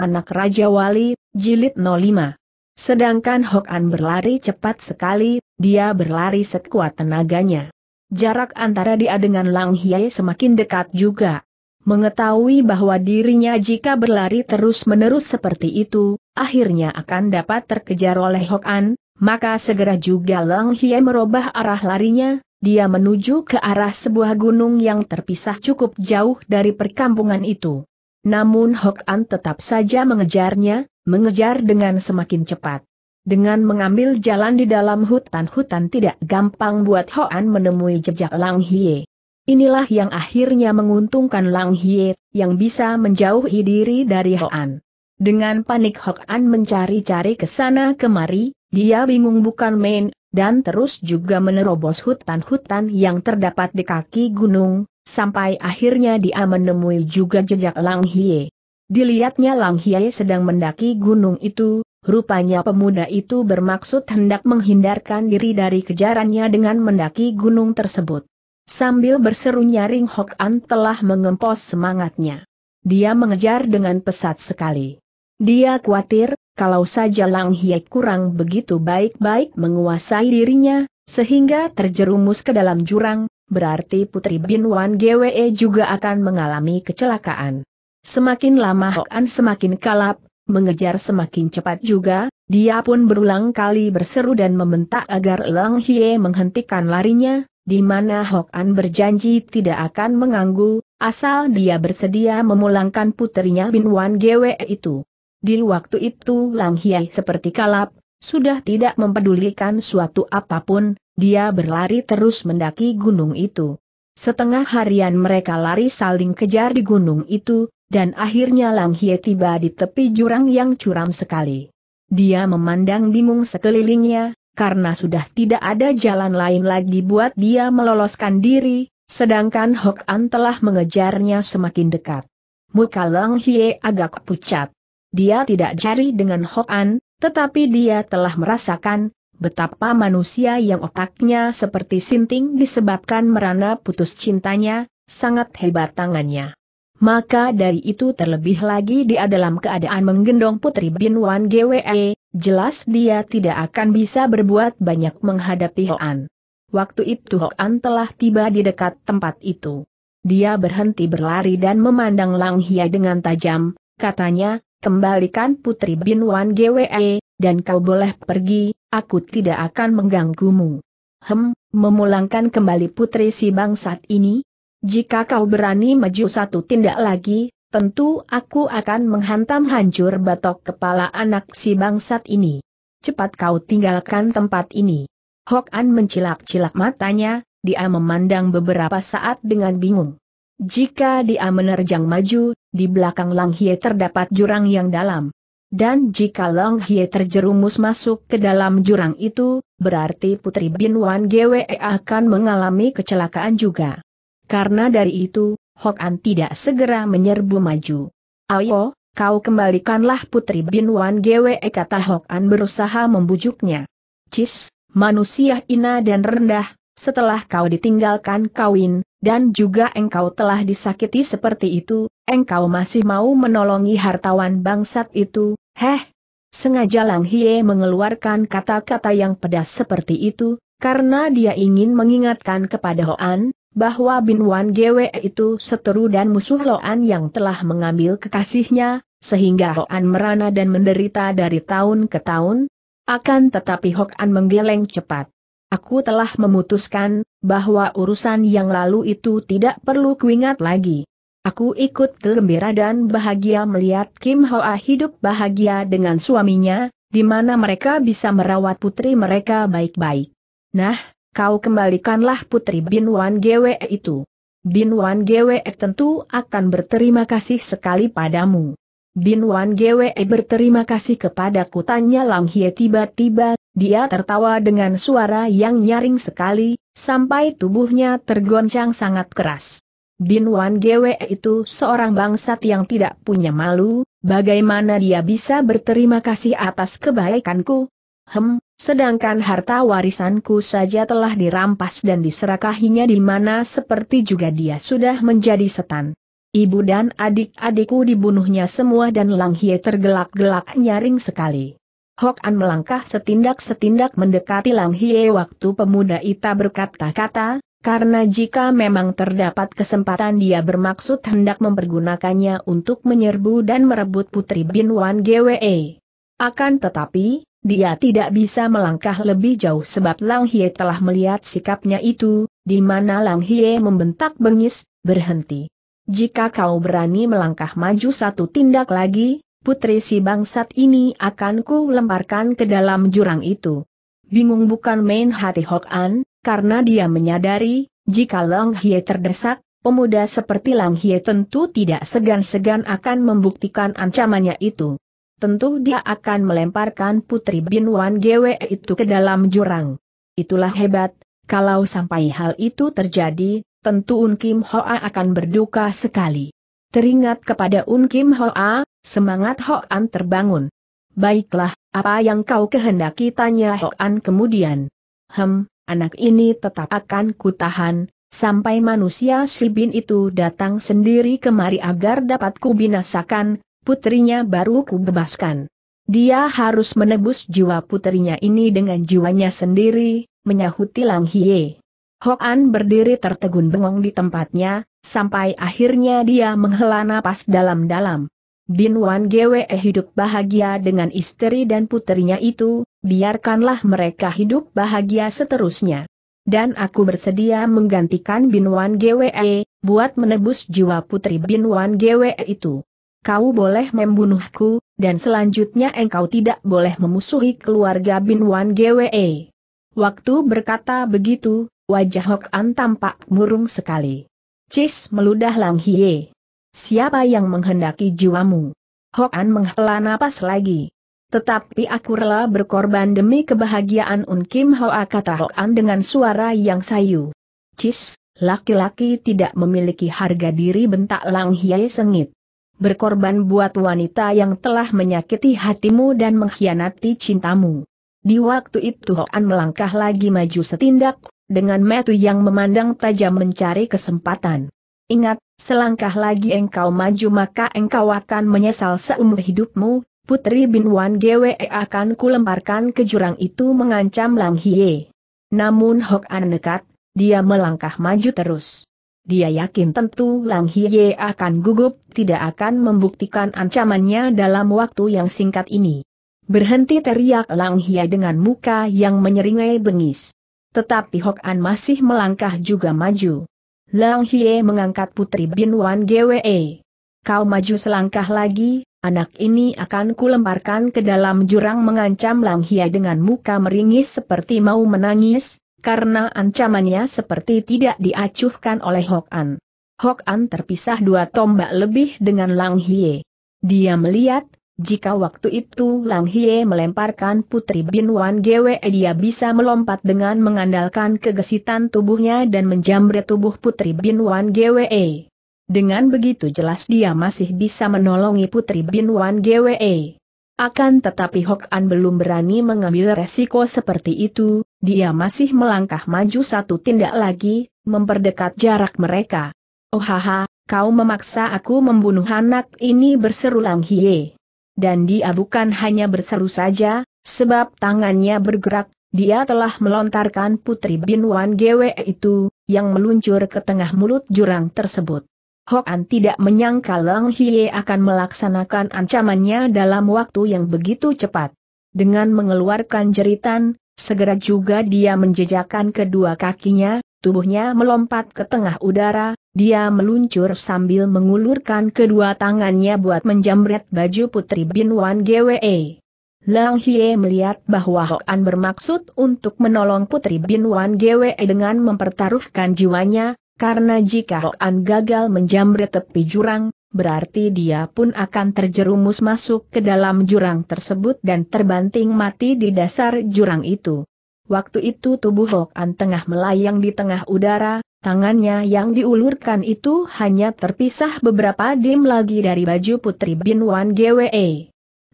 Anak Raja Wali, Jilid 05. Sedangkan Hok An berlari cepat sekali, dia berlari sekuat tenaganya. Jarak antara dia dengan Lang Hye semakin dekat juga. Mengetahui bahwa dirinya jika berlari terus-menerus seperti itu, akhirnya akan dapat terkejar oleh Hok An, maka segera juga Lang Hye merubah arah larinya, dia menuju ke arah sebuah gunung yang terpisah cukup jauh dari perkampungan itu. Namun Hok An tetap saja mengejarnya, mengejar dengan semakin cepat. Dengan mengambil jalan di dalam hutan-hutan tidak gampang buat Hok An menemui jejak Lang Hie. Inilah yang akhirnya menguntungkan Lang Hie, yang bisa menjauhi diri dari Hok An. Dengan panik Hok An mencari-cari ke sana kemari, dia bingung bukan main, dan terus juga menerobos hutan-hutan yang terdapat di kaki gunung, sampai akhirnya dia menemui juga jejak Lang Hie. Dilihatnya Lang Hie sedang mendaki gunung itu, rupanya pemuda itu bermaksud hendak menghindarkan diri dari kejarannya dengan mendaki gunung tersebut. Sambil berseru nyaring Hok An telah mengempos semangatnya. Dia mengejar dengan pesat sekali. Dia khawatir, kalau saja Lang Hie kurang begitu baik-baik menguasai dirinya, sehingga terjerumus ke dalam jurang, berarti Putri Bin Wan GWE juga akan mengalami kecelakaan. Semakin lama oh. An semakin kalap, mengejar semakin cepat juga, dia pun berulang kali berseru dan membentak agar Lang Hie menghentikan larinya, di mana An berjanji tidak akan mengganggu, asal dia bersedia memulangkan putrinya Bin Wan GWE itu. Di waktu itu Lang Hie seperti kalap, sudah tidak mempedulikan suatu apapun, dia berlari terus mendaki gunung itu. Setengah harian mereka lari saling kejar di gunung itu, dan akhirnya Lang Hye tiba di tepi jurang yang curam sekali. Dia memandang bingung sekelilingnya, karena sudah tidak ada jalan lain lagi buat dia meloloskan diri, sedangkan Hok An telah mengejarnya semakin dekat. Muka Lang Hye agak pucat. Dia tidak cari dengan Hok An, tetapi dia telah merasakan, betapa manusia yang otaknya seperti sinting disebabkan merana putus cintanya, sangat hebat tangannya. Maka dari itu terlebih lagi dia dalam keadaan menggendong Putri Bin Wan GWE, jelas dia tidak akan bisa berbuat banyak menghadapi Hoan. Waktu itu Hoan telah tiba di dekat tempat itu. Dia berhenti berlari dan memandang Lang Hia dengan tajam, katanya, kembalikan Putri Bin Wan GWE, dan kau boleh pergi, aku tidak akan mengganggumu. Hem, memulangkan kembali putri si bangsat ini? Jika kau berani maju satu tindak lagi, tentu aku akan menghantam hancur batok kepala anak si bangsat ini. Cepat kau tinggalkan tempat ini. Hok An mencilak-cilak matanya, dia memandang beberapa saat dengan bingung. Jika dia menerjang maju, di belakang Lang Hie terdapat jurang yang dalam. Dan jika Long Hye terjerumus masuk ke dalam jurang itu, berarti Putri Bin Wan Gwe akan mengalami kecelakaan juga. Karena dari itu, Hok An tidak segera menyerbu maju. Ayo, kau kembalikanlah Putri Bin Wan Gwe kata Hok An berusaha membujuknya. Cis, manusia ina dan rendah, setelah kau ditinggalkan kawin, dan juga engkau telah disakiti seperti itu, engkau masih mau menolongi hartawan bangsat itu, heh? Sengaja Lang Hie mengeluarkan kata-kata yang pedas seperti itu, karena dia ingin mengingatkan kepada Hoan, bahwa Bin Wan Gwe itu seteru dan musuh Loan yang telah mengambil kekasihnya, sehingga Hoan merana dan menderita dari tahun ke tahun. Akan tetapi Hoan menggeleng cepat. Aku telah memutuskan, bahwa urusan yang lalu itu tidak perlu kuingat lagi. Aku ikut gembira dan bahagia melihat Kim Hoa hidup bahagia dengan suaminya, di mana mereka bisa merawat putri mereka baik-baik. Nah, kau kembalikanlah putri Bin Wan Gwe itu. Bin Wan Gwe tentu akan berterima kasih sekali padamu. Bin Wan Gwe berterima kasih kepadaku tanya Lang Hie tiba-tiba dia tertawa dengan suara yang nyaring sekali, sampai tubuhnya tergoncang sangat keras. Bin Wan Gwe itu seorang bangsat yang tidak punya malu, bagaimana dia bisa berterima kasih atas kebaikanku? Hem, sedangkan harta warisanku saja telah dirampas dan diserakahinya di mana seperti juga dia sudah menjadi setan. Ibu dan adik-adikku dibunuhnya semua dan Lang Hie tergelak-gelak nyaring sekali. Hok An melangkah setindak-setindak mendekati Lang Hie waktu pemuda Ita berkata-kata, karena jika memang terdapat kesempatan dia bermaksud hendak mempergunakannya untuk menyerbu dan merebut putri Bin Wan GWE. Akan tetapi, dia tidak bisa melangkah lebih jauh sebab Lang Hie telah melihat sikapnya itu, di mana Lang Hie membentak bengis, berhenti. Jika kau berani melangkah maju satu tindak lagi, putri si bangsat ini akan ku lemparkan ke dalam jurang itu. Bingung bukan main hati Hok An, karena dia menyadari, jika Long Hye terdesak, pemuda seperti Lang Hye tentu tidak segan-segan akan membuktikan ancamannya itu. Tentu dia akan melemparkan putri Bin Wan Gwe itu ke dalam jurang. Itulah hebat, kalau sampai hal itu terjadi, tentu Un Kim Hoa akan berduka sekali. Teringat kepada Un Kim Hoa, Semangat Hok An terbangun. Baiklah, apa yang kau kehendaki tanya Hok An kemudian. Hem, anak ini tetap akan kutahan, sampai manusia si itu datang sendiri kemari agar dapat kubinasakan, putrinya baru kubebaskan. Dia harus menebus jiwa putrinya ini dengan jiwanya sendiri, menyahuti Lang Hie. Hok An berdiri tertegun bengong di tempatnya, sampai akhirnya dia menghela napas dalam-dalam. Bin Wan Gwe eh, hidup bahagia dengan istri dan puterinya itu, biarkanlah mereka hidup bahagia seterusnya. Dan aku bersedia menggantikan Bin Wan Gwe, eh, buat menebus jiwa putri Bin Wan Gwe itu. Kau boleh membunuhku, dan selanjutnya engkau tidak boleh memusuhi keluarga Bin Wan Gwe. Eh. Waktu berkata begitu, wajah Hok An tampak murung sekali. Cis meludah Lang Hie. Siapa yang menghendaki jiwamu? Hoan menghela napas lagi. Tetapi aku rela berkorban demi kebahagiaan Un Kim Hoa kata Hoan dengan suara yang sayu. Cis, laki-laki tidak memiliki harga diri bentak Lang Hye sengit. Berkorban buat wanita yang telah menyakiti hatimu dan mengkhianati cintamu. Di waktu itu Hoan melangkah lagi maju setindak, dengan metu yang memandang tajam mencari kesempatan. Ingat, selangkah lagi engkau maju maka engkau akan menyesal seumur hidupmu, Putri Bin Wan Gwe akan kulemparkan ke jurang itu mengancam Lang Hie. Namun Hok An nekat, dia melangkah maju terus. Dia yakin tentu Lang Hie akan gugup, tidak akan membuktikan ancamannya dalam waktu yang singkat ini. Berhenti teriak Lang Hie dengan muka yang menyeringai bengis. Tetapi Hok An masih melangkah juga maju. Lang Hie mengangkat putri Bin Wan GWE. Kau maju selangkah lagi, anak ini akan kulemparkan ke dalam jurang mengancam Lang Hie dengan muka meringis seperti mau menangis, karena ancamannya seperti tidak diacuhkan oleh Hok An. Hok An terpisah dua tombak lebih dengan Lang Hie. Dia melihat, jika waktu itu Lang Hie melemparkan putri Bin Wan Gwe dia bisa melompat dengan mengandalkan kegesitan tubuhnya dan menjamret tubuh putri Bin Wan Gwe. Dengan begitu jelas dia masih bisa menolongi putri Bin Wan Gwe. Akan tetapi Hok An belum berani mengambil resiko seperti itu, dia masih melangkah maju satu tindak lagi, memperdekat jarak mereka. Oh haha, kau memaksa aku membunuh anak ini berseru Lang Hie dan dia bukan hanya berseru saja, sebab tangannya bergerak, dia telah melontarkan Putri Bin Wan Gwe itu, yang meluncur ke tengah mulut jurang tersebut. Hokan tidak menyangka Lang Hie akan melaksanakan ancamannya dalam waktu yang begitu cepat. Dengan mengeluarkan jeritan, segera juga dia menjejakkan kedua kakinya, tubuhnya melompat ke tengah udara, dia meluncur sambil mengulurkan kedua tangannya buat menjamret baju putri bin Wan GWE. Lang Hie melihat bahwa Hok An bermaksud untuk menolong putri bin Wan GWE dengan mempertaruhkan jiwanya, karena jika Hok An gagal menjamret tepi jurang, berarti dia pun akan terjerumus masuk ke dalam jurang tersebut dan terbanting mati di dasar jurang itu. Waktu itu tubuh Hok tengah melayang di tengah udara, tangannya yang diulurkan itu hanya terpisah beberapa dim lagi dari baju putri Bin Wan GWE.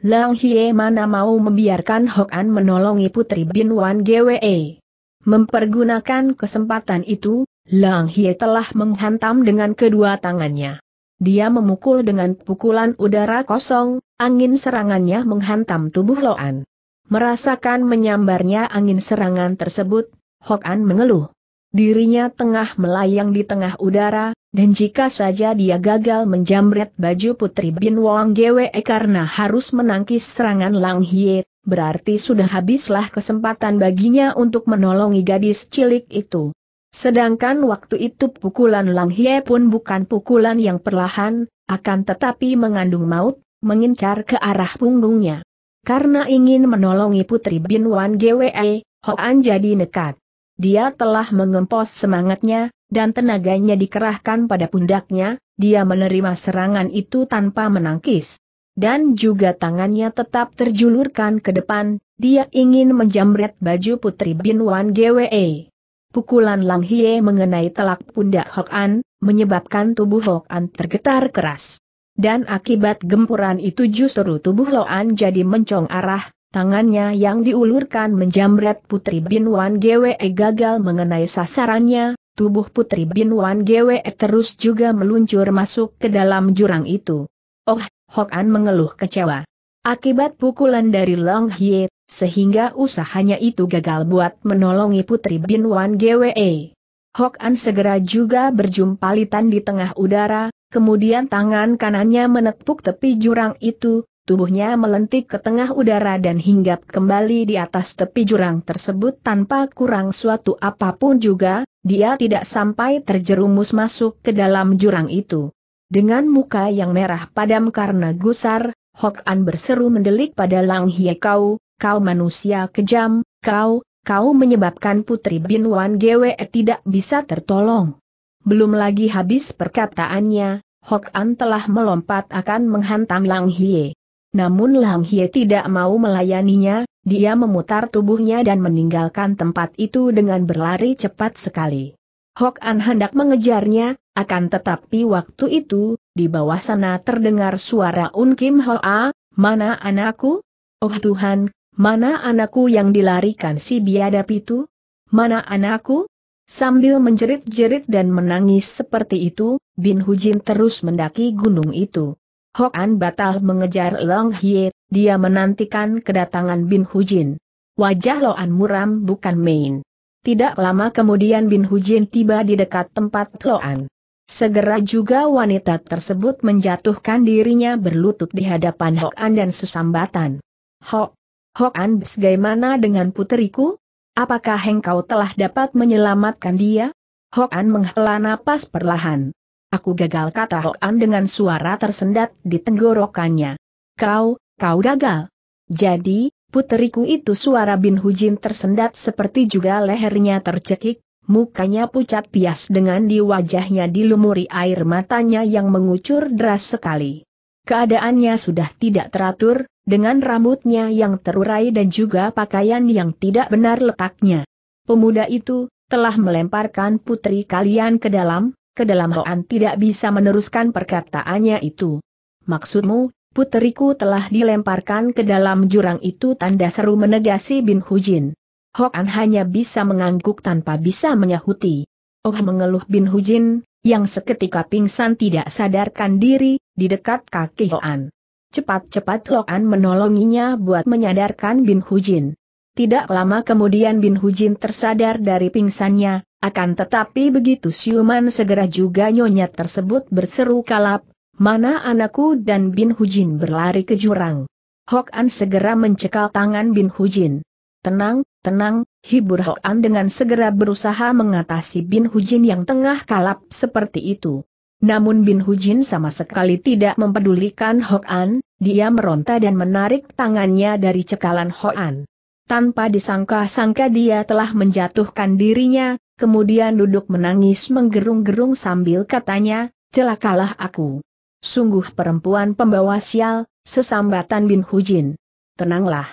Lang Hie mana mau membiarkan Hok An menolongi putri Bin Wan GWE. Mempergunakan kesempatan itu, Lang Hie telah menghantam dengan kedua tangannya. Dia memukul dengan pukulan udara kosong, angin serangannya menghantam tubuh Loan. Merasakan menyambarnya angin serangan tersebut, Hok An mengeluh. Dirinya tengah melayang di tengah udara, dan jika saja dia gagal menjamret baju Putri Bin Wong Gwe karena harus menangkis serangan Lang Hye, berarti sudah habislah kesempatan baginya untuk menolongi gadis cilik itu. Sedangkan waktu itu pukulan Lang Hye pun bukan pukulan yang perlahan, akan tetapi mengandung maut, mengincar ke arah punggungnya. Karena ingin menolongi Putri Bin Wan GWE, Hoan jadi nekat. Dia telah mengempos semangatnya, dan tenaganya dikerahkan pada pundaknya, dia menerima serangan itu tanpa menangkis. Dan juga tangannya tetap terjulurkan ke depan, dia ingin menjamret baju Putri Bin Wan GWE. Pukulan Lang Hie mengenai telak pundak Hoan, menyebabkan tubuh Hoan tergetar keras. Dan akibat gempuran itu justru tubuh Loan jadi mencong arah, tangannya yang diulurkan menjamret Putri Bin Wan Gwe e gagal mengenai sasarannya, tubuh Putri Bin Wan Gwe e terus juga meluncur masuk ke dalam jurang itu. Oh, Hok An mengeluh kecewa. Akibat pukulan dari Long Hye, sehingga usahanya itu gagal buat menolongi Putri Wan Gwe. E. Hok An segera juga berjumpa litan di tengah udara, kemudian tangan kanannya menepuk tepi jurang itu, tubuhnya melentik ke tengah udara dan hinggap kembali di atas tepi jurang tersebut tanpa kurang suatu apapun juga, dia tidak sampai terjerumus masuk ke dalam jurang itu. Dengan muka yang merah padam karena gusar, Hok An berseru mendelik pada Lang Hie Kau, kau manusia kejam, kau, kau menyebabkan Putri Bin Wan Gwe tidak bisa tertolong. Belum lagi habis perkataannya, Hok An telah melompat akan menghantam Lang Hie. Namun Lang Hie tidak mau melayaninya, dia memutar tubuhnya dan meninggalkan tempat itu dengan berlari cepat sekali. Hok An hendak mengejarnya, akan tetapi waktu itu, di bawah sana terdengar suara Un Kim Hoa, mana anakku? Oh Tuhan, mana anakku yang dilarikan si biadap itu? Mana anakku? Sambil menjerit-jerit dan menangis seperti itu, Bin Hujin terus mendaki gunung itu. Hokan batal mengejar Long Hye, dia menantikan kedatangan Bin Hujin. Wajah Loan muram bukan main. Tidak lama kemudian Bin Hujin tiba di dekat tempat Loan. Segera juga wanita tersebut menjatuhkan dirinya berlutut di hadapan An dan sesambatan. Hok An, bagaimana dengan puteriku? Apakah engkau telah dapat menyelamatkan dia? Hokan menghela napas perlahan. Aku gagal kata Hokan dengan suara tersendat di tenggorokannya. Kau, kau gagal. Jadi, puteriku itu suara Bin Hujin tersendat seperti juga lehernya tercekik, mukanya pucat pias dengan di wajahnya dilumuri air matanya yang mengucur deras sekali. Keadaannya sudah tidak teratur, dengan rambutnya yang terurai dan juga pakaian yang tidak benar letaknya. Pemuda itu, telah melemparkan putri kalian ke dalam, ke dalam Roan tidak bisa meneruskan perkataannya itu. Maksudmu, putriku telah dilemparkan ke dalam jurang itu tanda seru menegasi Bin Hujin. Hoan hanya bisa mengangguk tanpa bisa menyahuti. Oh mengeluh Bin Hujin, yang seketika pingsan tidak sadarkan diri, di dekat kaki Hoan. Cepat-cepat Loan menolonginya buat menyadarkan Bin Hujin. Tidak lama kemudian Bin Hujin tersadar dari pingsannya, akan tetapi begitu siuman segera juga nyonya tersebut berseru kalap, mana anakku dan Bin Hujin berlari ke jurang. Hok An segera mencekal tangan Bin Hujin. Tenang, tenang, hibur Hok An dengan segera berusaha mengatasi Bin Hujin yang tengah kalap seperti itu. Namun Bin Hujin sama sekali tidak mempedulikan An. dia meronta dan menarik tangannya dari cekalan An. Tanpa disangka-sangka dia telah menjatuhkan dirinya, kemudian duduk menangis menggerung-gerung sambil katanya, celakalah aku. Sungguh perempuan pembawa sial, sesambatan Bin Hujin. Tenanglah.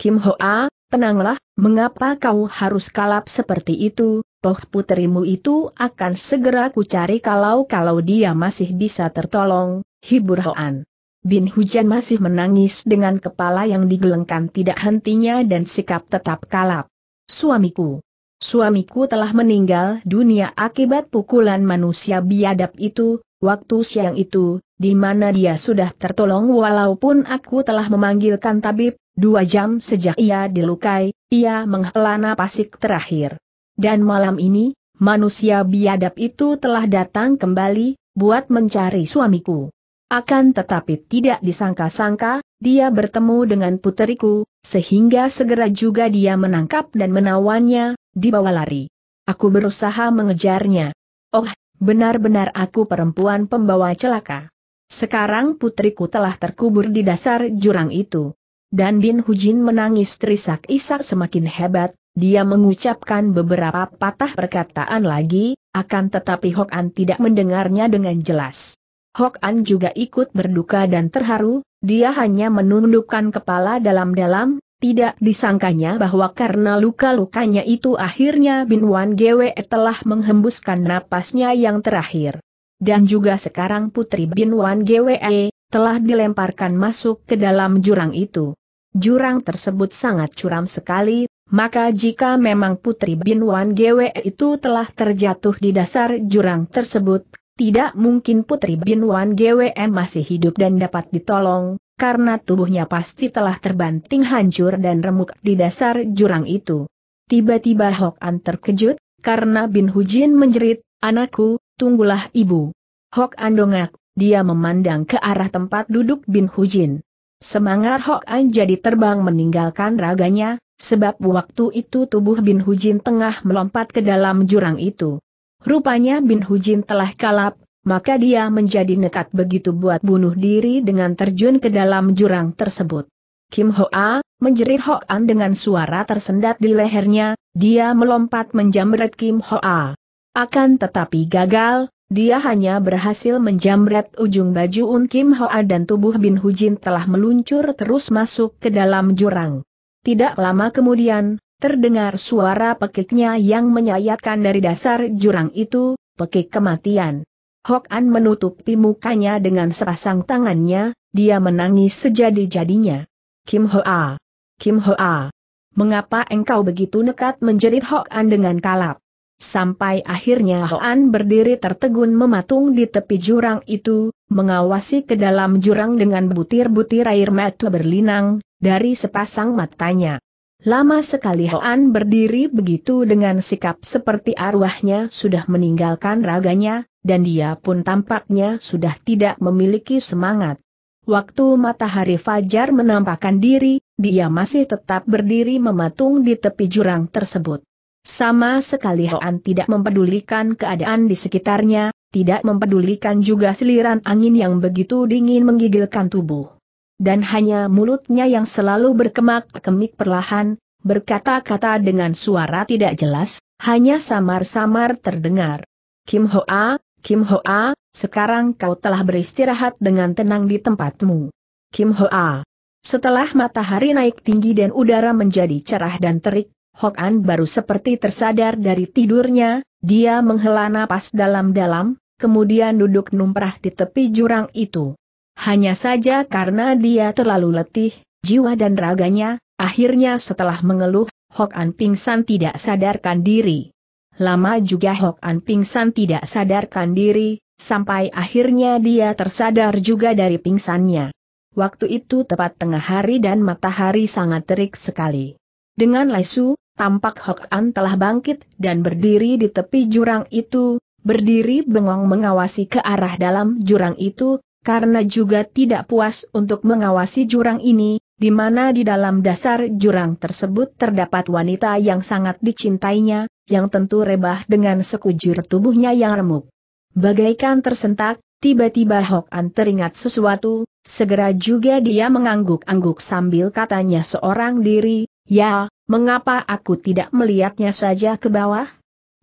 Kim Hoa, tenanglah, mengapa kau harus kalap seperti itu, toh puterimu itu akan segera kucari kalau-kalau dia masih bisa tertolong, hibur Hoan. Bin Hujan masih menangis dengan kepala yang digelengkan tidak hentinya dan sikap tetap kalap. Suamiku. Suamiku telah meninggal dunia akibat pukulan manusia biadab itu, waktu siang itu, di mana dia sudah tertolong walaupun aku telah memanggilkan tabib, dua jam sejak ia dilukai, ia menghela napasik terakhir. Dan malam ini, manusia biadab itu telah datang kembali, buat mencari suamiku. Akan tetapi tidak disangka-sangka, dia bertemu dengan puteriku, sehingga segera juga dia menangkap dan menawannya, dibawa lari. Aku berusaha mengejarnya. Oh, benar-benar aku perempuan pembawa celaka. Sekarang putriku telah terkubur di dasar jurang itu. Dan Bin Hujin menangis terisak-isak semakin hebat, dia mengucapkan beberapa patah perkataan lagi, akan tetapi Hok An tidak mendengarnya dengan jelas. Hok An juga ikut berduka dan terharu, dia hanya menundukkan kepala dalam-dalam, tidak disangkanya bahwa karena luka-lukanya itu akhirnya Bin Wan Gwe telah menghembuskan napasnya yang terakhir. Dan juga sekarang Putri Bin Wan Gwe telah dilemparkan masuk ke dalam jurang itu. Jurang tersebut sangat curam sekali, maka jika memang Putri Bin Wan Gwe itu telah terjatuh di dasar jurang tersebut, tidak mungkin Putri Bin Wan Gwe masih hidup dan dapat ditolong, karena tubuhnya pasti telah terbanting hancur dan remuk di dasar jurang itu. Tiba-tiba Hok An terkejut, karena Bin Hujin menjerit, anakku, tunggulah ibu. Hok An dongak, dia memandang ke arah tempat duduk Bin Hujin. Semangat Hok An jadi terbang meninggalkan raganya, Sebab waktu itu tubuh Bin Hujin tengah melompat ke dalam jurang itu. Rupanya Bin Hujin telah kalap, maka dia menjadi nekat begitu buat bunuh diri dengan terjun ke dalam jurang tersebut. Kim Hoa, menjerit An dengan suara tersendat di lehernya, dia melompat menjamret Kim Hoa. Akan tetapi gagal, dia hanya berhasil menjamret ujung baju Un Kim Hoa dan tubuh Bin Hujin telah meluncur terus masuk ke dalam jurang. Tidak lama kemudian, terdengar suara pekiknya yang menyayatkan dari dasar jurang itu, pekik kematian. Hok An menutupi mukanya dengan sepasang tangannya, dia menangis sejadi-jadinya. Kim Hoa! Kim Hoa! Mengapa engkau begitu nekat menjerit Hok An dengan kalap? Sampai akhirnya Hoan berdiri tertegun mematung di tepi jurang itu, mengawasi ke dalam jurang dengan butir-butir air mata berlinang, dari sepasang matanya. Lama sekali Hoan berdiri begitu dengan sikap seperti arwahnya sudah meninggalkan raganya, dan dia pun tampaknya sudah tidak memiliki semangat. Waktu matahari fajar menampakkan diri, dia masih tetap berdiri mematung di tepi jurang tersebut. Sama sekali Hoan tidak mempedulikan keadaan di sekitarnya, tidak mempedulikan juga seliran angin yang begitu dingin menggigilkan tubuh dan hanya mulutnya yang selalu berkemak-kemik perlahan, berkata-kata dengan suara tidak jelas, hanya samar-samar terdengar. Kim Hoa, Kim Hoa, sekarang kau telah beristirahat dengan tenang di tempatmu. Kim Hoa. Setelah matahari naik tinggi dan udara menjadi cerah dan terik, Hok An baru seperti tersadar dari tidurnya, dia menghela napas dalam-dalam, kemudian duduk numrah di tepi jurang itu. Hanya saja karena dia terlalu letih, jiwa dan raganya, akhirnya setelah mengeluh, Hok An pingsan tidak sadarkan diri. Lama juga Hok An pingsan tidak sadarkan diri, sampai akhirnya dia tersadar juga dari pingsannya. Waktu itu tepat tengah hari dan matahari sangat terik sekali. Dengan lesu, tampak Hok An telah bangkit dan berdiri di tepi jurang itu, berdiri bengong mengawasi ke arah dalam jurang itu, karena juga tidak puas untuk mengawasi jurang ini, di mana di dalam dasar jurang tersebut terdapat wanita yang sangat dicintainya, yang tentu rebah dengan sekujur tubuhnya yang remuk. Bagaikan tersentak, tiba-tiba Hok An teringat sesuatu, segera juga dia mengangguk-angguk sambil katanya seorang diri, ya, mengapa aku tidak melihatnya saja ke bawah?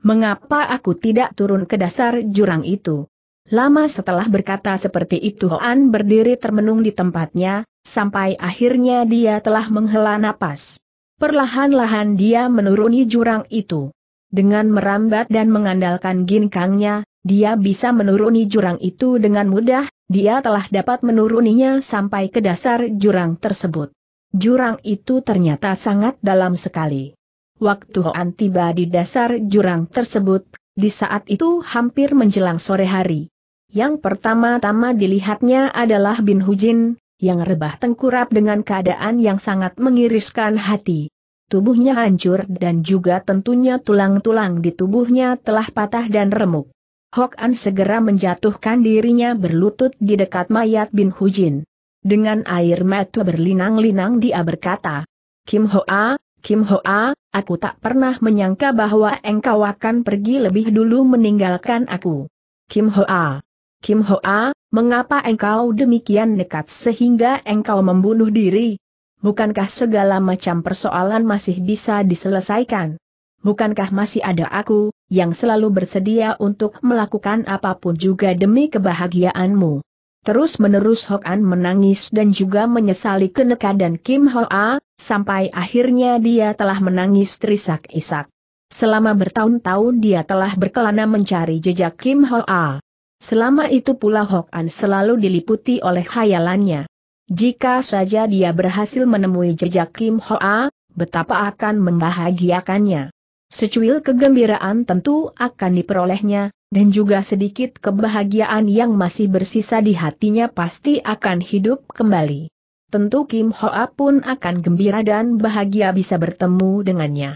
Mengapa aku tidak turun ke dasar jurang itu? Lama setelah berkata seperti itu Hoan berdiri termenung di tempatnya, sampai akhirnya dia telah menghela napas. Perlahan-lahan dia menuruni jurang itu. Dengan merambat dan mengandalkan ginkangnya, dia bisa menuruni jurang itu dengan mudah, dia telah dapat menuruninya sampai ke dasar jurang tersebut. Jurang itu ternyata sangat dalam sekali. Waktu Hoan tiba di dasar jurang tersebut, di saat itu hampir menjelang sore hari. Yang pertama-tama dilihatnya adalah Bin Hujin, yang rebah tengkurap dengan keadaan yang sangat mengiriskan hati. Tubuhnya hancur dan juga tentunya tulang-tulang di tubuhnya telah patah dan remuk. Hok An segera menjatuhkan dirinya berlutut di dekat mayat Bin Hujin. Dengan air mata berlinang-linang dia berkata, Kim Hoa, Kim Hoa, aku tak pernah menyangka bahwa engkau akan pergi lebih dulu meninggalkan aku. Kim Hoa. Kim Hoa, mengapa engkau demikian nekat sehingga engkau membunuh diri? Bukankah segala macam persoalan masih bisa diselesaikan? Bukankah masih ada aku, yang selalu bersedia untuk melakukan apapun juga demi kebahagiaanmu? Terus-menerus Hok An menangis dan juga menyesali kenekadan Kim Hoa, sampai akhirnya dia telah menangis terisak-isak. Selama bertahun-tahun dia telah berkelana mencari jejak Kim Hoa. Selama itu pula Hok An selalu diliputi oleh khayalannya. Jika saja dia berhasil menemui jejak Kim Hoa, betapa akan membahagiakannya. Secuil kegembiraan tentu akan diperolehnya, dan juga sedikit kebahagiaan yang masih bersisa di hatinya pasti akan hidup kembali. Tentu Kim Hoa pun akan gembira dan bahagia bisa bertemu dengannya.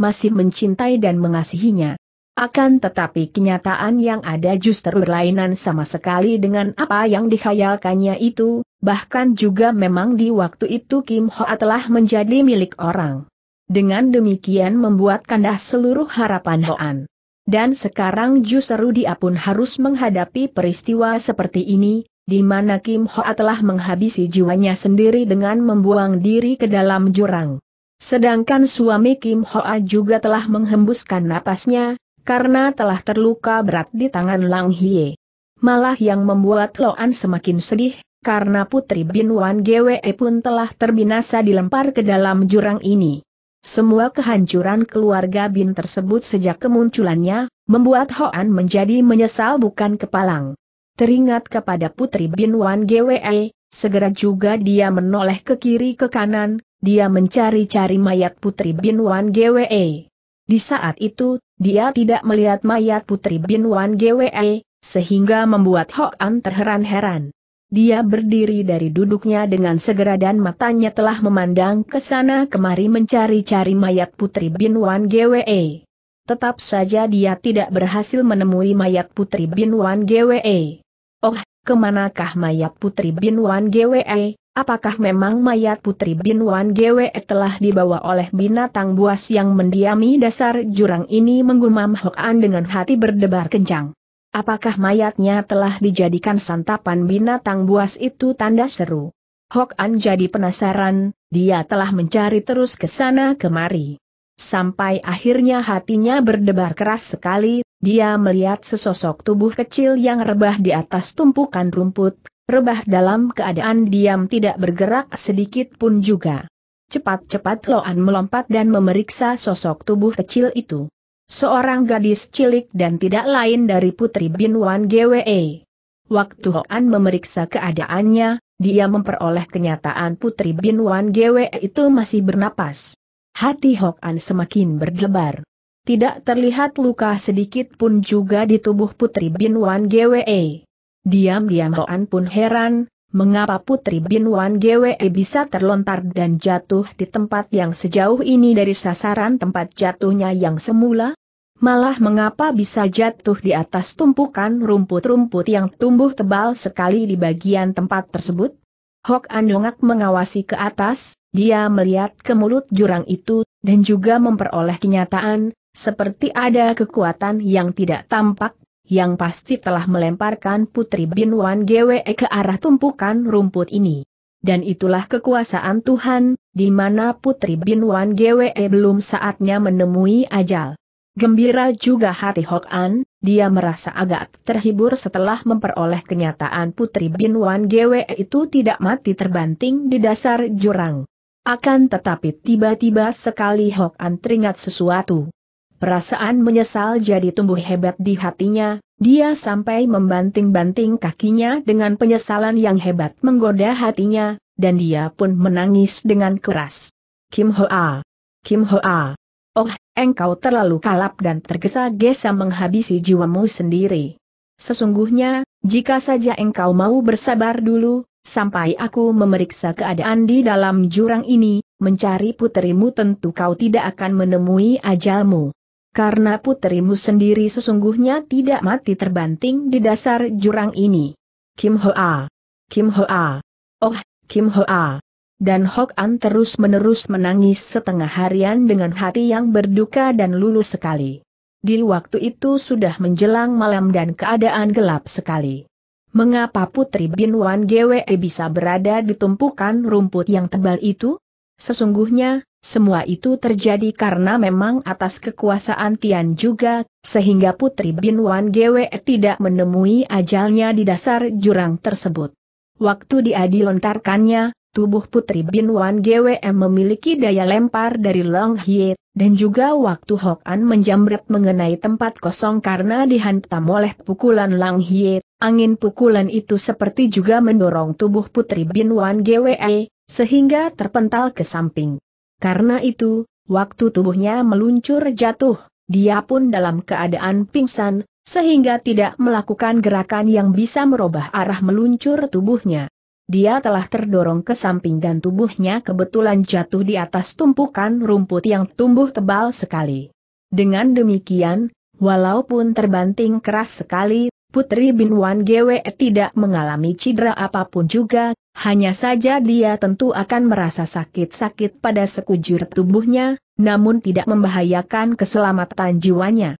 Masih mencintai dan mengasihinya. Akan tetapi kenyataan yang ada justru berlainan sama sekali dengan apa yang dihayalkannya itu, bahkan juga memang di waktu itu Kim Hoa telah menjadi milik orang. Dengan demikian membuat kandah seluruh harapan Hoan. Dan sekarang justru dia pun harus menghadapi peristiwa seperti ini, di mana Kim Hoa telah menghabisi jiwanya sendiri dengan membuang diri ke dalam jurang. Sedangkan suami Kim Hoa juga telah menghembuskan napasnya, karena telah terluka berat di tangan Lang Hie. Malah yang membuat Loan semakin sedih, karena Putri Bin Wan GWE e pun telah terbinasa dilempar ke dalam jurang ini. Semua kehancuran keluarga Bin tersebut sejak kemunculannya, membuat Hoan menjadi menyesal bukan kepalang. Teringat kepada Putri Bin Wan GWE, e, segera juga dia menoleh ke kiri ke kanan, dia mencari-cari mayat Putri Bin Wan GWE. E. Di saat itu, dia tidak melihat mayat putri Bin Wan Gwe, sehingga membuat Hok An terheran-heran. Dia berdiri dari duduknya dengan segera dan matanya telah memandang ke sana kemari mencari-cari mayat putri Bin Wan Gwe. Tetap saja dia tidak berhasil menemui mayat putri Bin Wan Gwe. Oh, kemanakah mayat putri Bin Wan Gwe? Apakah memang mayat Putri Bin Wan Gwe telah dibawa oleh binatang buas yang mendiami dasar jurang ini menggumam Hok An dengan hati berdebar kencang. Apakah mayatnya telah dijadikan santapan binatang buas itu tanda seru? Hok An jadi penasaran, dia telah mencari terus ke sana kemari. Sampai akhirnya hatinya berdebar keras sekali, dia melihat sesosok tubuh kecil yang rebah di atas tumpukan rumput, rebah dalam keadaan diam tidak bergerak sedikit pun juga. Cepat-cepat Loan melompat dan memeriksa sosok tubuh kecil itu. Seorang gadis cilik dan tidak lain dari Putri Bin Wan GWE. Waktu Loan memeriksa keadaannya, dia memperoleh kenyataan Putri Bin Wan GWE itu masih bernapas. Hati Hoan semakin berdebar. Tidak terlihat luka sedikit pun juga di tubuh Putri Bin Wan GWE. Diam-diam Roan pun heran, mengapa Putri Bin Wan Gwe bisa terlontar dan jatuh di tempat yang sejauh ini dari sasaran tempat jatuhnya yang semula? Malah mengapa bisa jatuh di atas tumpukan rumput-rumput yang tumbuh tebal sekali di bagian tempat tersebut? Hok Andongak mengawasi ke atas, dia melihat ke mulut jurang itu, dan juga memperoleh kenyataan, seperti ada kekuatan yang tidak tampak, yang pasti telah melemparkan Putri Bin Wan Gwe ke arah tumpukan rumput ini. Dan itulah kekuasaan Tuhan, di mana Putri Bin Wan Gwe belum saatnya menemui ajal. Gembira juga hati Hok An, dia merasa agak terhibur setelah memperoleh kenyataan Putri Bin Wan Gwe itu tidak mati terbanting di dasar jurang. Akan tetapi tiba-tiba sekali Hok An teringat sesuatu. Perasaan menyesal jadi tumbuh hebat di hatinya, dia sampai membanting-banting kakinya dengan penyesalan yang hebat menggoda hatinya, dan dia pun menangis dengan keras. Kim Hoa! Kim Hoa! Oh, engkau terlalu kalap dan tergesa-gesa menghabisi jiwamu sendiri. Sesungguhnya, jika saja engkau mau bersabar dulu, sampai aku memeriksa keadaan di dalam jurang ini, mencari puterimu tentu kau tidak akan menemui ajalmu karena putrimu sendiri sesungguhnya tidak mati terbanting di dasar jurang ini. Kim Hoa. Kim Hoa. Oh, Kim Hoa. Dan Hok An terus-menerus menangis setengah harian dengan hati yang berduka dan lulu sekali. Di waktu itu sudah menjelang malam dan keadaan gelap sekali. Mengapa Putri Bin Wan Gwe bisa berada di tumpukan rumput yang tebal itu? Sesungguhnya, semua itu terjadi karena memang atas kekuasaan Tian juga, sehingga Putri Bin Wan Gwe tidak menemui ajalnya di dasar jurang tersebut. Waktu dia dilontarkannya, tubuh Putri Bin Wan Gwe memiliki daya lempar dari Long Hye, dan juga waktu Hok An menjamret mengenai tempat kosong karena dihantam oleh pukulan Long Hye, angin pukulan itu seperti juga mendorong tubuh Putri Bin Wan Gwe, sehingga terpental ke samping. Karena itu, waktu tubuhnya meluncur jatuh, dia pun dalam keadaan pingsan, sehingga tidak melakukan gerakan yang bisa merubah arah meluncur tubuhnya. Dia telah terdorong ke samping dan tubuhnya kebetulan jatuh di atas tumpukan rumput yang tumbuh tebal sekali. Dengan demikian, walaupun terbanting keras sekali, Putri Bin Wan Gwe tidak mengalami cedera apapun juga, hanya saja dia tentu akan merasa sakit-sakit pada sekujur tubuhnya, namun tidak membahayakan keselamatan jiwanya.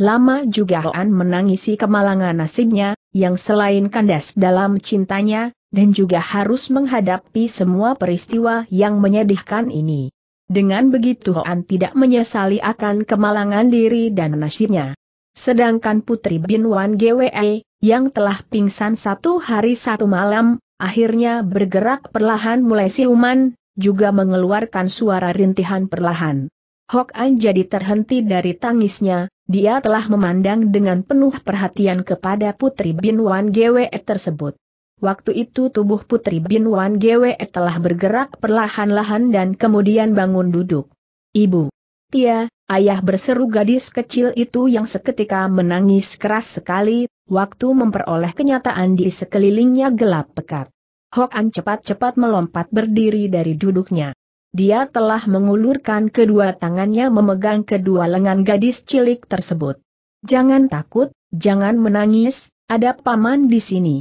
Lama juga Hoan menangisi kemalangan nasibnya, yang selain kandas dalam cintanya, dan juga harus menghadapi semua peristiwa yang menyedihkan ini. Dengan begitu Hoan tidak menyesali akan kemalangan diri dan nasibnya. Sedangkan Putri Bin Wan GWE, yang telah pingsan satu hari satu malam, akhirnya bergerak perlahan mulai siuman, juga mengeluarkan suara rintihan perlahan. Hok An jadi terhenti dari tangisnya, dia telah memandang dengan penuh perhatian kepada Putri Bin Wan Gwe tersebut. Waktu itu tubuh Putri Bin Wan Gwe telah bergerak perlahan-lahan dan kemudian bangun duduk. Ibu, Pia, ayah berseru gadis kecil itu yang seketika menangis keras sekali, waktu memperoleh kenyataan di sekelilingnya gelap pekat. Hok An cepat-cepat melompat berdiri dari duduknya. Dia telah mengulurkan kedua tangannya memegang kedua lengan gadis cilik tersebut. Jangan takut, jangan menangis, ada paman di sini.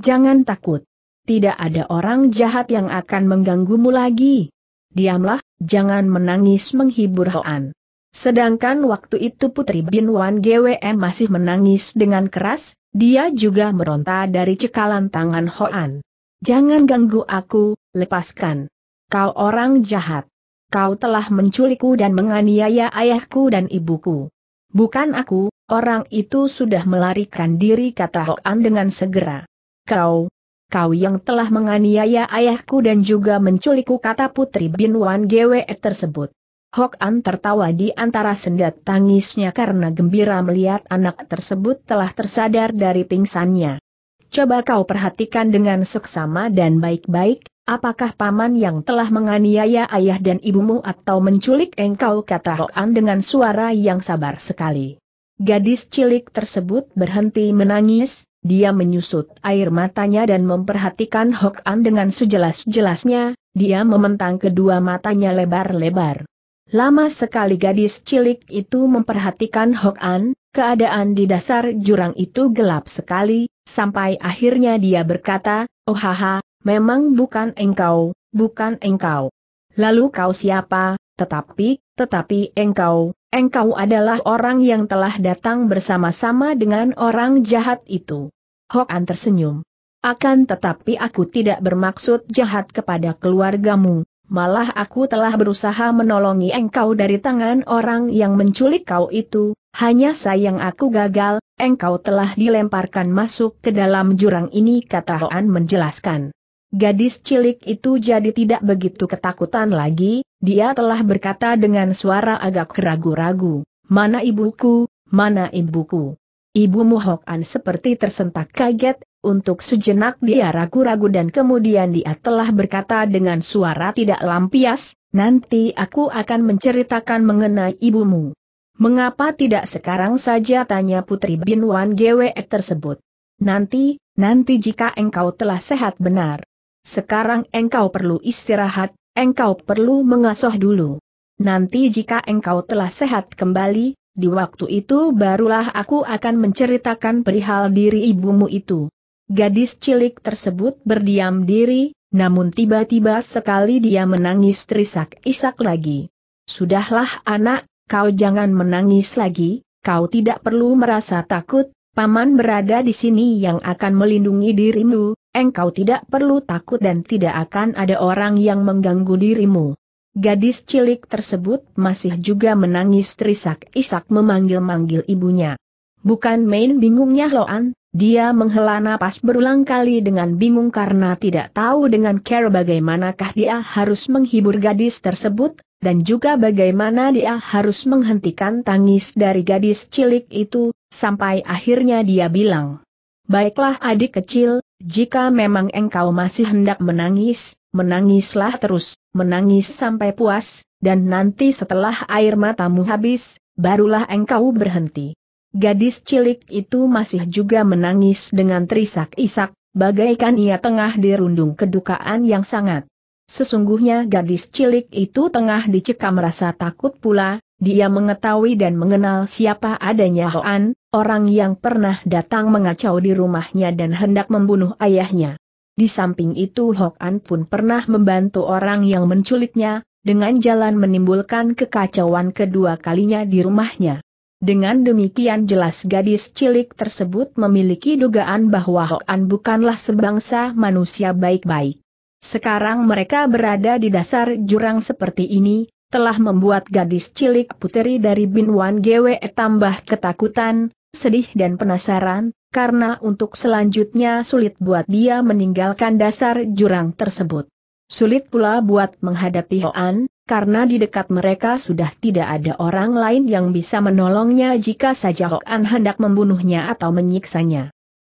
Jangan takut. Tidak ada orang jahat yang akan mengganggumu lagi. Diamlah, jangan menangis menghibur Hoan. Oh. Sedangkan waktu itu Putri Bin Wan GWM masih menangis dengan keras, dia juga meronta dari cekalan tangan Hoan. Jangan ganggu aku, lepaskan. Kau orang jahat. Kau telah menculikku dan menganiaya ayahku dan ibuku. Bukan aku, orang itu sudah melarikan diri kata Hoan dengan segera. Kau, kau yang telah menganiaya ayahku dan juga menculikku kata putri Bin Wan Gwe tersebut. Hok An tertawa di antara sendat tangisnya karena gembira melihat anak tersebut telah tersadar dari pingsannya. Coba kau perhatikan dengan seksama dan baik-baik, apakah paman yang telah menganiaya ayah dan ibumu atau menculik engkau kata Hok An dengan suara yang sabar sekali. Gadis cilik tersebut berhenti menangis, dia menyusut air matanya dan memperhatikan Hok An dengan sejelas-jelasnya, dia mementang kedua matanya lebar-lebar. Lama sekali gadis cilik itu memperhatikan Hok An, keadaan di dasar jurang itu gelap sekali, sampai akhirnya dia berkata, Oh haha, memang bukan engkau, bukan engkau. Lalu kau siapa, tetapi, tetapi engkau, Engkau adalah orang yang telah datang bersama-sama dengan orang jahat itu. Hokan tersenyum. Akan tetapi aku tidak bermaksud jahat kepada keluargamu, malah aku telah berusaha menolongi engkau dari tangan orang yang menculik kau itu, hanya sayang aku gagal, engkau telah dilemparkan masuk ke dalam jurang ini kata Hoan menjelaskan. Gadis cilik itu jadi tidak begitu ketakutan lagi, dia telah berkata dengan suara agak ragu-ragu, mana ibuku, mana ibuku. Ibumu Muhokan seperti tersentak kaget, untuk sejenak dia ragu-ragu dan kemudian dia telah berkata dengan suara tidak lampias, nanti aku akan menceritakan mengenai ibumu. Mengapa tidak sekarang saja tanya Putri Bin Wan GWE tersebut. Nanti, nanti jika engkau telah sehat benar sekarang engkau perlu istirahat, engkau perlu mengasuh dulu. Nanti jika engkau telah sehat kembali, di waktu itu barulah aku akan menceritakan perihal diri ibumu itu. Gadis cilik tersebut berdiam diri, namun tiba-tiba sekali dia menangis terisak-isak lagi. Sudahlah anak, kau jangan menangis lagi, kau tidak perlu merasa takut, paman berada di sini yang akan melindungi dirimu, engkau tidak perlu takut dan tidak akan ada orang yang mengganggu dirimu. Gadis cilik tersebut masih juga menangis terisak-isak memanggil-manggil ibunya. Bukan main bingungnya Loan, dia menghela napas berulang kali dengan bingung karena tidak tahu dengan care bagaimanakah dia harus menghibur gadis tersebut, dan juga bagaimana dia harus menghentikan tangis dari gadis cilik itu, sampai akhirnya dia bilang. Baiklah adik kecil, jika memang engkau masih hendak menangis, menangislah terus, menangis sampai puas, dan nanti setelah air matamu habis, barulah engkau berhenti. Gadis cilik itu masih juga menangis dengan terisak-isak, bagaikan ia tengah dirundung kedukaan yang sangat. Sesungguhnya gadis cilik itu tengah dicekam rasa takut pula, dia mengetahui dan mengenal siapa adanya Hoan, orang yang pernah datang mengacau di rumahnya dan hendak membunuh ayahnya. Di samping itu Hok An pun pernah membantu orang yang menculiknya, dengan jalan menimbulkan kekacauan kedua kalinya di rumahnya. Dengan demikian jelas gadis cilik tersebut memiliki dugaan bahwa Hok An bukanlah sebangsa manusia baik-baik. Sekarang mereka berada di dasar jurang seperti ini, telah membuat gadis cilik puteri dari Bin Wan Gwe tambah ketakutan, sedih dan penasaran, karena untuk selanjutnya sulit buat dia meninggalkan dasar jurang tersebut. Sulit pula buat menghadapi Hoan, karena di dekat mereka sudah tidak ada orang lain yang bisa menolongnya jika saja Hoan hendak membunuhnya atau menyiksanya.